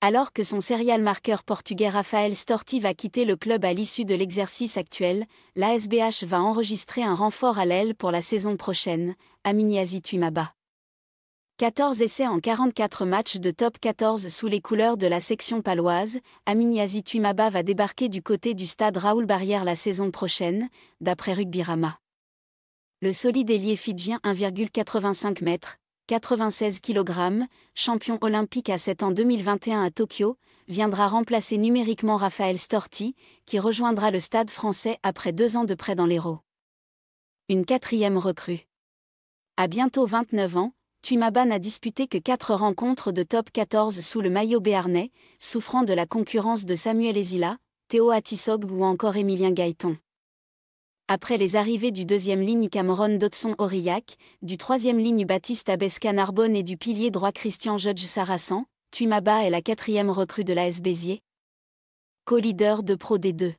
Alors que son serial marqueur portugais Rafael Storti va quitter le club à l'issue de l'exercice actuel, l'ASBH va enregistrer un renfort à l'aile pour la saison prochaine, Aminiazi Tuimaba. 14 essais en 44 matchs de top 14 sous les couleurs de la section paloise, Aminiazi Tuimaba va débarquer du côté du stade Raoul Barrière la saison prochaine, d'après Rama. Le solide ailier fidjien 1,85 mètres, 96 kg, champion olympique à 7 ans 2021 à Tokyo, viendra remplacer numériquement Raphaël Storti, qui rejoindra le stade français après deux ans de prêt dans l'Hérault. Une quatrième recrue. À bientôt 29 ans, Tuimaba n'a disputé que quatre rencontres de top 14 sous le maillot béarnais, souffrant de la concurrence de Samuel Ezila, Théo Attisog ou encore Émilien Gaëton après les arrivées du deuxième ligne Cameron Dodson-Aurillac, du troisième ligne Baptiste Abesca Narbonne et du pilier droit Christian Judge Sarassan, Tuimaba est la quatrième recrue de l'AS Béziers. Co-leader de Pro D2.